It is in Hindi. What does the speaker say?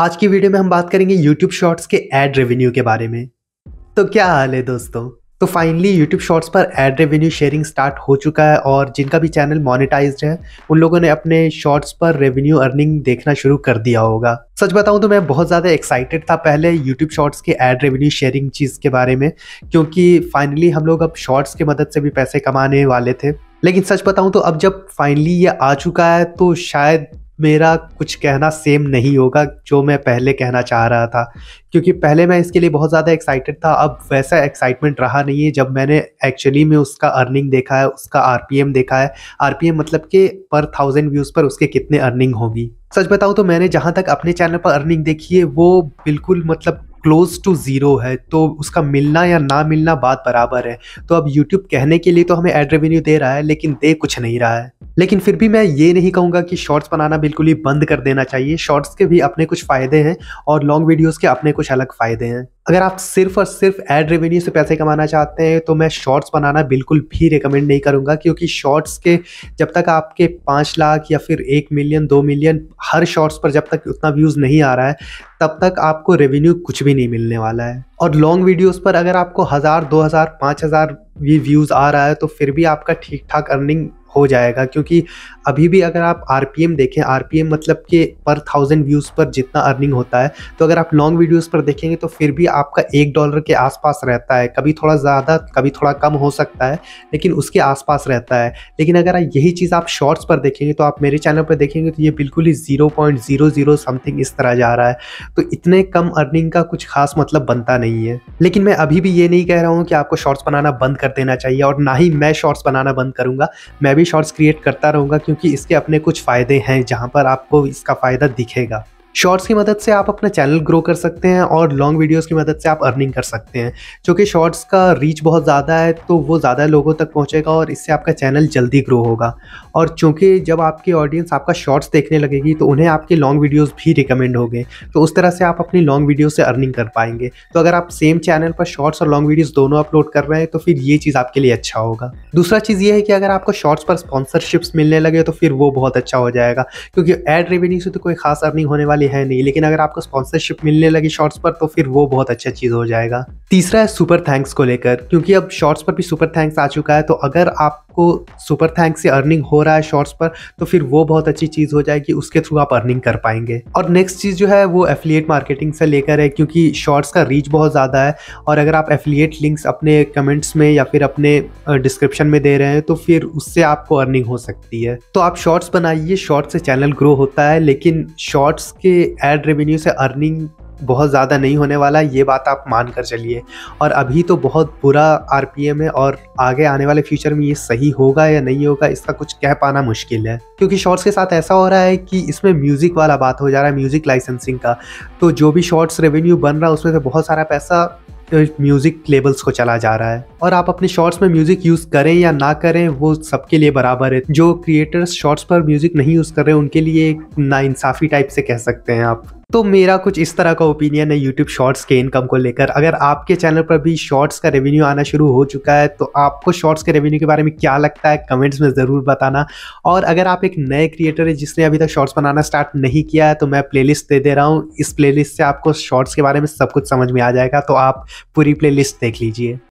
आज की वीडियो में हम बात करेंगे YouTube Shorts के एड रेवेन्यू के बारे में तो क्या हाल है दोस्तों तो फाइनली YouTube Shorts पर एड रेवेन्यू शेयरिंग स्टार्ट हो चुका है और जिनका भी चैनल मोनिटाइज है उन लोगों ने अपने शॉर्ट्स पर रेवेन्यू अर्निंग देखना शुरू कर दिया होगा सच बताऊं तो मैं बहुत ज़्यादा एक्साइटेड था पहले YouTube शॉर्ट्स के एड रेवेन्यू शेयरिंग चीज़ के बारे में क्योंकि फाइनली हम लोग अब शॉर्ट्स के मदद से भी पैसे कमाने वाले थे लेकिन सच बताऊं तो अब जब फाइनली ये आ चुका है तो शायद मेरा कुछ कहना सेम नहीं होगा जो मैं पहले कहना चाह रहा था क्योंकि पहले मैं इसके लिए बहुत ज़्यादा एक्साइटेड था अब वैसा एक्साइटमेंट रहा नहीं है जब मैंने एक्चुअली में उसका अर्निंग देखा है उसका आर देखा है आर मतलब कि पर थाउजेंड व्यूज़ पर उसके कितने अर्निंग होगी सच बताऊँ तो मैंने जहाँ तक अपने चैनल पर अर्निंग देखी है वो बिल्कुल मतलब क्लोज़ टू ज़ीरो है तो उसका मिलना या ना मिलना बात बराबर है तो अब यूट्यूब कहने के लिए तो हमें एड रेवेन्यू दे रहा है लेकिन दे कुछ नहीं रहा है लेकिन फिर भी मैं ये नहीं कहूँगा कि शॉर्ट्स बनाना बिल्कुल ही बंद कर देना चाहिए शॉर्ट्स के भी अपने कुछ फ़ायदे हैं और लॉन्ग वीडियोज़ के अपने कुछ अलग फ़ायदे हैं अगर आप सिर्फ और सिर्फ एड रेवेन्यू से पैसे कमाना चाहते हैं तो मैं शॉर्ट्स बनाना बिल्कुल भी रिकमेंड नहीं करूंगा क्योंकि शॉर्ट्स के जब तक आपके पाँच लाख या फिर एक मिलियन दो मिलियन हर शॉर्ट्स पर जब तक उतना व्यूज़ नहीं आ रहा है तब तक आपको रेवेन्यू कुछ भी नहीं मिलने वाला है और लॉन्ग वीडियोस पर अगर आपको हज़ार दो हज़ार पाँच हज़ार भी व्यूज़ आ रहा है तो फिर भी आपका ठीक ठाक अर्निंग हो जाएगा क्योंकि अभी भी अगर आप आर देखें आर मतलब कि पर थाउजेंड व्यूज़ पर जितना अर्निंग होता है तो अगर आप लॉन्ग वीडियोज़ पर देखेंगे तो फिर भी आपका एक डॉलर के आसपास रहता है कभी थोड़ा ज़्यादा कभी थोड़ा कम हो सकता है लेकिन उसके आसपास रहता है लेकिन अगर यही चीज़ आप शॉर्ट्स पर देखेंगे तो आप मेरे चैनल पर देखेंगे तो ये बिल्कुल ही zero point zero zero something इस तरह जा रहा है तो इतने कम अर्निंग का कुछ खास मतलब बनता नहीं है लेकिन मैं अभी भी ये नहीं कह रहा हूँ कि आपको शॉर्ट्स बनाना बंद कर देना चाहिए और ना ही मैं शॉर्ट्स बनाना बंद करूँगा मैं भी शॉर्ट्स क्रिएट करता रहूँगा क्योंकि इसके अपने कुछ फ़ायदे हैं जहाँ पर आपको इसका फ़ायदा दिखेगा शॉर्ट्स की मदद से आप अपना चैनल ग्रो कर सकते हैं और लॉन्ग वीडियोस की मदद से आप अर्निंग कर सकते हैं क्योंकि शॉर्ट्स का रीच बहुत ज़्यादा है तो वो ज़्यादा लोगों तक पहुंचेगा और इससे आपका चैनल जल्दी ग्रो होगा और चूँकि जब आपकी ऑडियंस आपका शॉर्ट्स देखने लगेगी तो उन्हें आपके लॉन्ग वीडियोज़ भी रिकमेंड होंगे तो उस तरह से आप अपनी लॉन्ग वीडियो से अर्निंग कर पाएंगे तो अगर आप सेम चैनल पर शॉर्ट्स और लॉन्ग वीडियोज़ दोनों अपलोड कर रहे हैं तो फिर ये चीज़ आपके लिए अच्छा होगा दूसरा चीज़ ये है कि अगर आपको शॉर्ट्स पर स्पॉन्सरशिप्स मिलने लगे तो फिर वो बहुत अच्छा हो जाएगा क्योंकि एड रेवेन्यू से तो कोई खास अर्निंग होने वाली वाले है नहीं लेकिन अगर आपको स्पॉन्सरशिप मिलने लगी शॉर्ट्स पर तो फिर वो बहुत अच्छा चीज़ हो जाएगा तीसरा है सुपर थैंक्स को लेकर क्योंकि अब शॉर्ट्स पर भी सुपर थैंक्स आ चुका है तो अगर आप आपको सुपर थैंक्स से अर्निंग हो रहा है शॉर्ट्स पर तो फिर वो बहुत अच्छी चीज़ हो जाएगी उसके थ्रू आप अर्निंग कर पाएंगे और नेक्स्ट चीज़ जो है वो एफिलिएट मार्केटिंग से लेकर है क्योंकि शॉर्ट्स का रीच बहुत ज़्यादा है और अगर आप एफिलिएट लिंक्स अपने कमेंट्स में या फिर अपने डिस्क्रिप्शन में दे रहे हैं तो फिर उससे आपको अर्निंग हो सकती है तो आप शॉर्ट्स बनाइए शॉर्ट्स से चैनल ग्रो होता है लेकिन शॉर्ट्स के एड रेवेन्यू से अर्निंग बहुत ज़्यादा नहीं होने वाला ये बात आप मान कर चलिए और अभी तो बहुत बुरा आर पी है और आगे आने वाले फ्यूचर में ये सही होगा या नहीं होगा इसका कुछ कह पाना मुश्किल है क्योंकि शॉर्ट्स के साथ ऐसा हो रहा है कि इसमें म्यूज़िक वाला बात हो जा रहा है म्यूज़िक लाइसेंसिंग का तो जो भी शॉर्ट्स रेवेन्यू बन रहा है उसमें से बहुत सारा पैसा म्यूज़िक लेबल्स को चला जा रहा है और आप अपने शॉर्ट्स में म्यूजिक यूज करें या ना करें वो सबके लिए बराबर है जो क्रिएटर्स शॉर्ट्स पर म्यूजिक नहीं यूज कर रहे उनके लिए नाइंसाफी टाइप से कह सकते हैं आप तो मेरा कुछ इस तरह का ओपिनियन है यूट्यूब शॉर्ट्स के इनकम को लेकर अगर आपके चैनल पर भी शॉर्ट्स का रेवेन्यू आना शुरू हो चुका है तो आपको शॉर्ट्स के रेवेन्यू के बारे में क्या लगता है कमेंट्स में ज़रूर बताना और अगर आप एक नए क्रिएटर है जिसने अभी तक शॉर्ट्स बनाना स्टार्ट नहीं किया है तो मैं प्ले दे दे रहा हूँ इस प्ले से आपको शॉर्ट्स के बारे में सब कुछ समझ में आ जाएगा तो आप पूरी प्ले देख लीजिए